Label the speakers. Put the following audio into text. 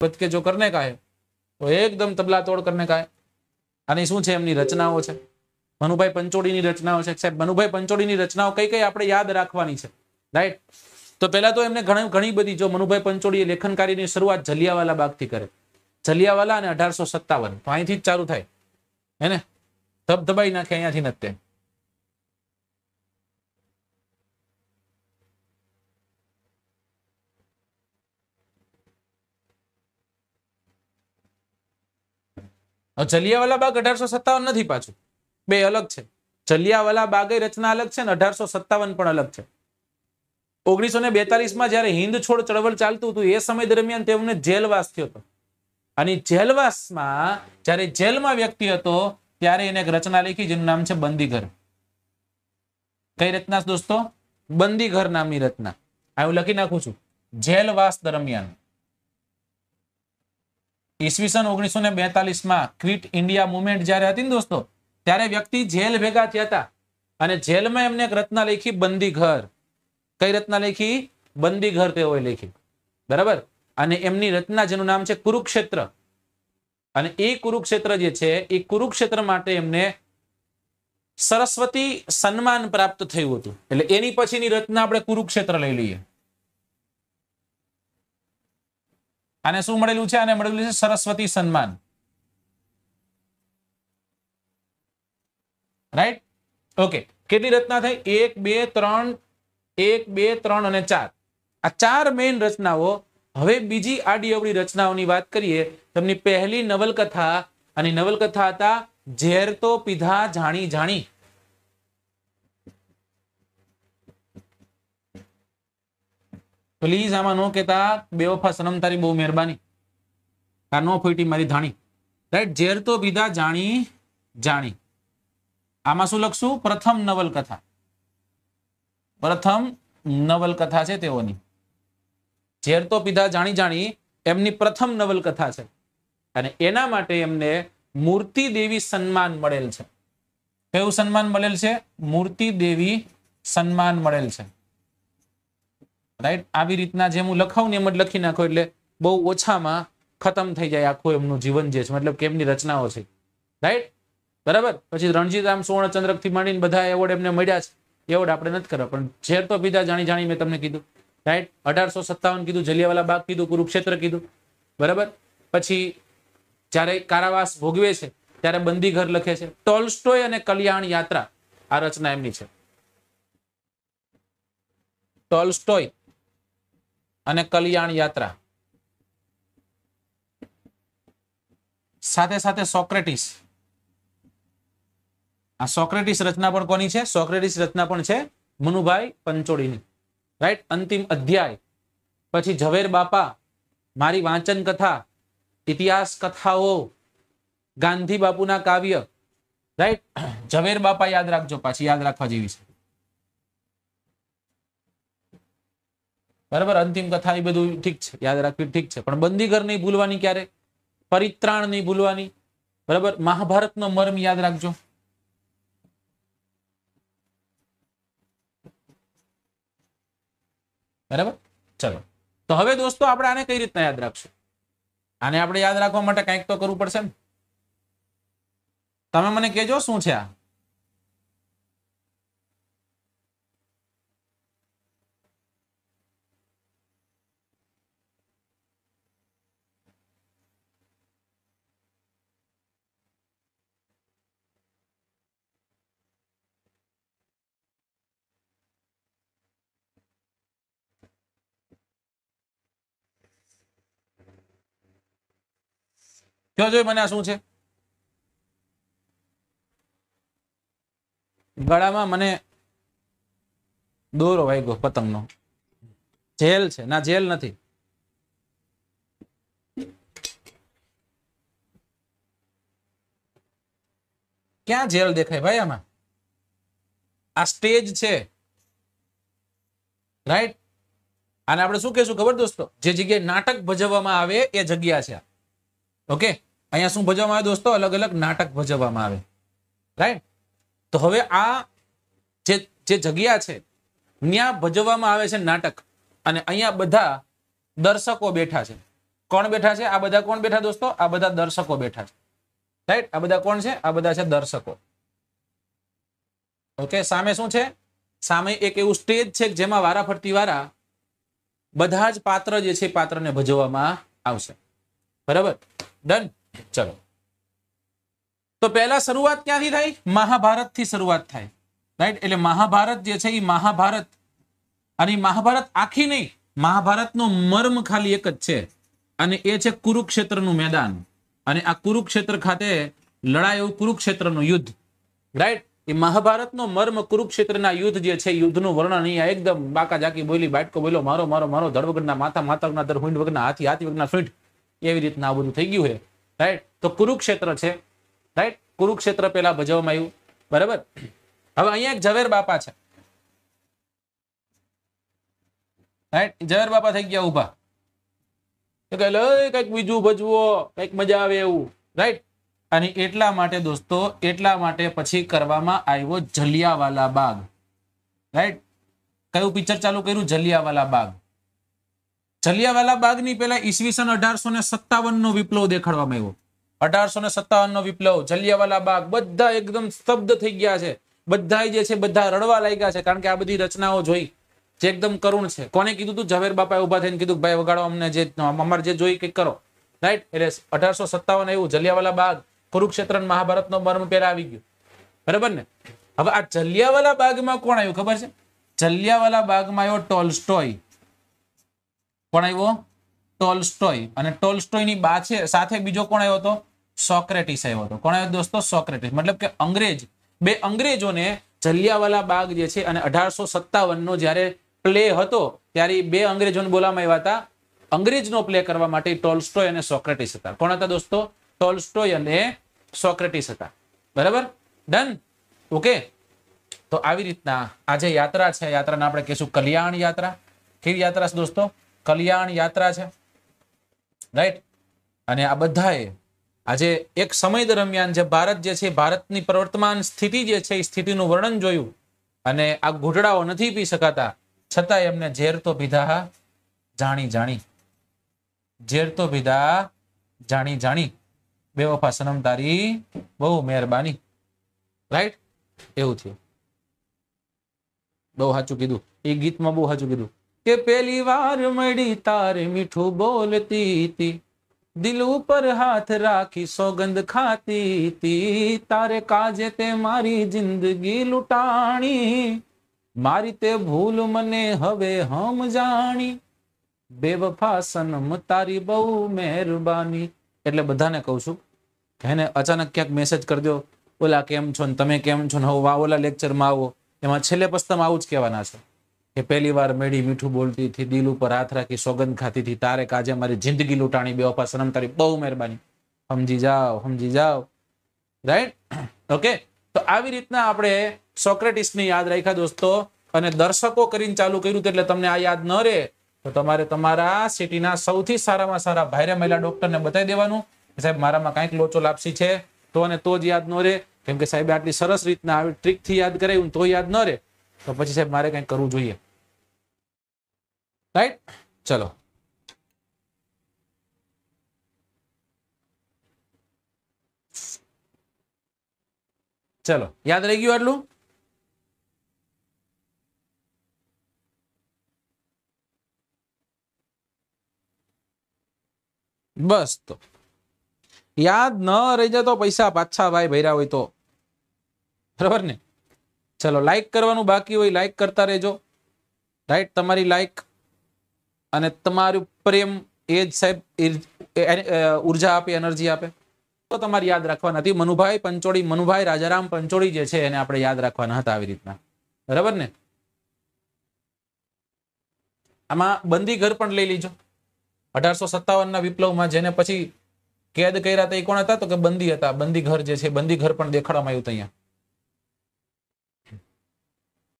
Speaker 1: बत જો કરને करने તો એકદમ તબલા તોડ કરને का है આની શું છે એમની રચનાઓ છે મનુભાઈ પંચોડીની રચનાઓ છે સાહેબ મનુભાઈ પંચોડીની રચનાઓ કઈ કઈ આપણે યાદ રાખવાની છે રાઈટ તો પહેલા તો એમને ઘણી ઘણી બધી જો મનુભાઈ પંચોડીએ લેખનકારીની શરૂઆત જલિયાવાલા બાગથી કરે જલિયાવાલા અને અઢારસો સત્તાવન તો અહીંથી જ ચાલુ થાય હે ને ધબધબાઈ નાખે અહીંયાથી નથી જલિયાવાલા બાગ અઢારસો સત્તાવન નથી પાછું બે અલગ છે જલિયાવાલા બાગે રચના અલગ છે અને અઢારસો સત્તાવન પણ અલગ છે ઓગણીસો ને બેતાલીસમાં જયારે હિન્દ છોડ ચળવળ ચાલતું હતું એ સમય દરમિયાન તેમને જેલવાસ થયો હતો અને જેલવાસમાં જયારે જેલમાં વ્યક્તિ હતો ત્યારે એને એક રચના લખી જેનું નામ છે બંદીઘર કઈ રચના દોસ્તો બંદીઘર નામની રચના આ હું લખી નાખું છું જેલવાસ દરમિયાન ઈસવીસન ઓગણીસો ને બેતાલીસમાં ક્વિટ ઇન્ડિયા મુવમેન્ટ જ્યારે હતી ને દોસ્તો ત્યારે વ્યક્તિ જેલ ભેગા થયા હતા અને જેલમાં એમને એક રચના લખી બંદી ઘર કઈ રચના લખી બંદી ઘર તેઓએ લખી બરાબર અને એમની રચના જેનું નામ છે કુરુક્ષેત્ર અને એ કુરુક્ષેત્ર જે છે એ કુરુક્ષેત્ર માટે એમને સરસ્વતી સન્માન પ્રાપ્ત થયું હતું એટલે એની પછીની રચના આપણે કુરુક્ષેત્ર લઈ લઈએ આને શું મળેલું છે આને મળેલું છે સરસ્વતી સન્માન રાઈટ ઓકે કેટલી રચના થઈ એક બે ત્રણ એક બે ત્રણ અને ચાર આ ચાર મેઇન રચનાઓ હવે બીજી આડી અવળી રચનાઓની વાત કરીએ તેમની પહેલી નવલકથા અને નવલકથા હતા ઝેર તો પીધા જાણી જાણી પ્લીઝ આમાં ન કહેતા બેવફા સનમ તારી બહુ મહેરબાની આ નો ફૂટી મારી ધાણી રાઈટ ઝેર તો પીધા જાણી જાણી આમાં શું લખશું પ્રથમ નવલકથા પ્રથમ નવલકથા છે તેઓની ઝેર તો પીધા જાણી જાણી એમની પ્રથમ નવલકથા છે અને એના માટે એમને મૂર્તિ દેવી સન્માન મળેલ છે કયું સન્માન મળેલ છે મૂર્તિ દેવી સન્માન મળેલ છે રાઈટ આવી રીતના જેમ હું લખાવું ને એમ જ લખી નાખો એટલે બહુ ઓછામાં ખતમ થઈ જાય આખું એમનું જીવન જે છે મતલબ કે રચનાઓ છે રાઈટ બરાબર પછી રણજીતરામ સુવર્ણચંદ્રક થી માંડીને બધા એવોર્ડ એમને મળ્યા છે એવોર્ડ આપણે નથી કરવા પણ ઝેર તો પીધા જાણી જાણી મેં તમને કીધું રાઈટ અઢારસો સત્તાવન કીધું જલિયાવાલા બાગ કીધું કુરુક્ષેત્ર કીધું બરાબર પછી જ્યારે કારાવાસ ભોગવે છે ત્યારે બંદી ઘર લખે છે ટોલસ્ટોય અને કલ્યાણ યાત્રા આ રચના એમની છે ટોલસ્ટોય અને કલ્યાણ યાત્રા સાથે સાથે સોક્રેટિસ આ સોક્રેટિસ રચના પણ કોની છે સોક્રેટિસ રચના પણ છે મનુભાઈ પંચોળીની રાઈટ અંતિમ અધ્યાય પછી ઝવેર બાપા મારી વાંચન કથા ઇતિહાસ કથાઓ ગાંધી બાપુના કાવ્ય રાઈટ ઝવેર બાપા યાદ રાખજો પાછી યાદ રાખવા જેવી છે બરાબર અંતિમ કથા એ બધું ઠીક છે યાદ રાખવી ઠીક છે પણ બંદીઘર નહીં ભૂલવાની ક્યારે પરિત્રાણ નહીં ભૂલવાની બરાબર મહાભારતનો મર્મ યાદ રાખજો બરાબર ચલો તો હવે દોસ્તો આપણે આને કઈ રીતના યાદ રાખશું આને આપણે યાદ રાખવા માટે કંઈક તો કરવું પડશે ને તમે મને કેજો શું છે આ કયો જોઈ મને આ શું છે ગળામાં મને દોરો વાગ્યો પતંગનો જેલ છે ના જેલ નથી ક્યાં જેલ દેખાય ભાઈ આમાં આ સ્ટેજ છે રાઈટ અને આપણે શું કહેશું ખબર દોસ્તો જે જગ્યાએ નાટક ભજવવામાં આવે એ જગ્યા છે ઓકે અહીંયા શું ભજવવામાં આવે દોસ્તો અલગ અલગ નાટક ભજવવામાં આવે રાઈટ તો હવે આ જે જે જગ્યા છે ત્યાં ભજવવામાં આવે છે નાટક અને અહીંયા બધા દર્શકો બેઠા છે કોણ બેઠા છે આ બધા કોણ બેઠા દોસ્તો આ બધા દર્શકો બેઠા છે રાઈટ આ બધા કોણ છે આ બધા છે દર્શકો ઓકે સામે શું છે સામે એક એવું સ્ટેજ છે જેમાં વારા ફરતી વારા બધા જ પાત્ર જે છે પાત્રને ભજવવામાં આવશે બરાબર ડન ચલો તો પહેલા શરૂઆત ક્યાંથી થાય મહાભારત થી શરૂઆત થાય રાઈટ એટલે મહાભારત જે છે એ મહાભારત અને મહાભારત આખી નહીં મહાભારતનો મર્મ ખાલી એક જ છે અને એ છે કુરુક્ષેત્રનું મેદાન અને આ કુરુક્ષેત્ર ખાતે લડાયું કુરુક્ષેત્રનું યુદ્ધ રાઈટ એ મહાભારતનો મર્મ કુરુક્ષેત્રના યુદ્ધ જે છે યુદ્ધનું વર્ણન અહીંયા એકદમ બાકા જાકી બોલી બાટકો બોલો મારો મારો મારો ધડ માથા માતા વગરના દર હુંડ વગરના હાથી હાથી વગરના ફીટ એવી રીતના આ બધું થઈ ગયું છે રાઈટ તો કુરુક્ષેત્ર છે રાઈટ કુરુક્ષેત્ર પેલા ભજવવામાં આવ્યું બરાબર હવે અહીંયા એક ઝવેર બાપા છે રાઈટ ઝવેર બાપા થઈ ગયા ઉભા એટલે કઈક બીજું ભજવો કઈક મજા આવે એવું રાઈટ અને એટલા માટે દોસ્તો એટલા માટે પછી કરવામાં આવ્યો જલિયાવાલા બાગ રાઈટ કયું પિક્ચર ચાલુ કર્યું જલિયાવાલા બાગ જલિયાવાલા બાગની પહેલા ઈસવીસન અઢારસો ને સત્તાવન નો વિપ્લવ દેખાડવામાં આવ્યો અઢારસો ને સત્તાવન નો વિપ્લવ જલિયાવાલા બાગ બધા એકદમ સ્તબ્ધ થઈ ગયા છે બધા જે છે બધા રડવા લાગ્યા છે કારણ કે આ બધી રચનાઓ જોઈ જે એકદમ કરુણ છે કોને કીધું તું ઝવેર બાપાએ ઉભા થઈને કીધું ભાઈ વગાડો અમને જે અમારે જે જોઈ કંઈક કરો રાઈટ એટલે અઢારસો સત્તાવન આવ્યું જલિયાવાલા બાગ કુરુક્ષેત્ર મહાભારતનો મર્મ પહેલા આવી ગયું બરાબર ને હવે આ જલિયાવાલા બાગમાં કોણ આવ્યું ખબર છે જલિયાવાલા બાગમાં આવ્યો ટોલસ્ટોય કોણ આવ્યો ટોલસ્ટોય અને ટોલ્સ્ટોયની બા છે સાથે બીજો કોણ આવ્યો હતો સોક્રેટિસ આવ્યો હતો કોણ આવ્યો દોસ્તો સોક્રેટિસ મતલબ કે અંગ્રેજ બે અંગ્રેજોને જલિયાવાલા બાગ જે છે અને અઢારસો સત્તાવનનો જ્યારે પ્લે હતો ત્યારે બે અંગ્રેજોને બોલાવવામાં આવ્યા હતા અંગ્રેજનો પ્લે કરવા માટે ટોલસ્ટોય અને સોક્રેટિસ હતા કોણ હતા દોસ્તો ટોલસ્ટોય અને સોક્રેટિસ હતા બરાબર ડન ઓકે તો આવી રીતના આ જે યાત્રા છે યાત્રાને આપણે કહીશું કલ્યાણ યાત્રા કેવી યાત્રા છે દોસ્તો કલ્યાણ યાત્રા છે રાઈટ અને આ બધાએ આજે એક સમય દરમિયાન જે ભારત જે છે ભારતની પ્રવર્તમાન સ્થિતિ જે છે એ સ્થિતિનું વર્ણન જોયું અને આ ઘૂંટડાઓ નથી પી શકાતા છતાં એમને ઝેર તો પીધા જાણી જાણી ઝેર તો પીધા જાણી જાણી બેવફા સનમ તારી બહુ મહેરબાની રાઈટ એવું થયું બહુ સાચું કીધું એ ગીતમાં બહુ સાચું કીધું કે પહેલી વાર મડી તારે મીઠું બોલતી હતી દિલ ઉપર હાથ રાખી સોગંદ ખાતી હતી તારે કાજે તે મારી જિંદગી લૂટાણી મારી તે ભૂલ મને હવે હમ જાણી બેવફા સનમ તારી બહુ મેરબાની એટલે બધાને કહું છું હેને અચાનક કેમ મેસેજ કર દયો બોલા કે એમ છોન તમે કેમ છો નવ વાવોલા લેક્ચર માં આવો એમાં છેલેપસ્તમાં આવું જ કહેવાના છે કે પહેલી વાર મેળી મીઠું બોલતી થી દિલ ઉપર હાથ રાખી સોગંદ ખાતી થી તારે કાજે મારી જિંદગી લૂંટાણી બે ઓફા શરમ તારી બહુ મહેરબાની સમજી જાઓ સમજી જાઓ રાઈટ ઓકે તો આવી રીતના આપણે સોક્રેટિસને યાદ રાખ્યા દોસ્તો અને દર્શકો કરીને ચાલુ કર્યું એટલે તમને આ યાદ ન રહે તો તમારે તમારા સિટીના સૌથી સારામાં સારા ભાઈ મહિલા ડોક્ટરને બતાવી દેવાનું સાહેબ મારામાં કાંઈક લોચો લાપસી છે તો અને તો જ યાદ ન રહે કેમ કે સાહેબ આટલી સરસ રીતના આવી ટ્રીકથી યાદ કરાયું તો યાદ ન રહે તો પછી સાહેબ મારે કંઈક કરવું જોઈએ રાઈટ ચલો ચલો યાદ રહી ગયું આટલું બસ તો યાદ ન રહી જતો પૈસા પાછા ભાઈ ભૈરા હોય તો બરાબર ને ચલો લાઈક કરવાનું બાકી હોય લાઈક કરતા રહેજો રાઈટ તમારી લાઈક અને તમારું પ્રેમ એ જ સાહેબ ઉર્જા આપે એનર્જી આપે તો તમારે યાદ રાખવાના હતી મનુભાઈ પંચોળી મનુભાઈ રાજારામ પંચોળી જે છે એને આપણે યાદ રાખવાના હતા આવી રીતના બરાબર ને આમાં બંદી ઘર પણ લઈ લીજો અઢારસો સત્તાવન ના વિપ્લવમાં જેને પછી કેદ કર્યા હતા એ કોણ હતા તો કે બંદી હતા બંદી ઘર જે છે બંદી ઘર પણ દેખાડવામાં આવ્યું ત્યાં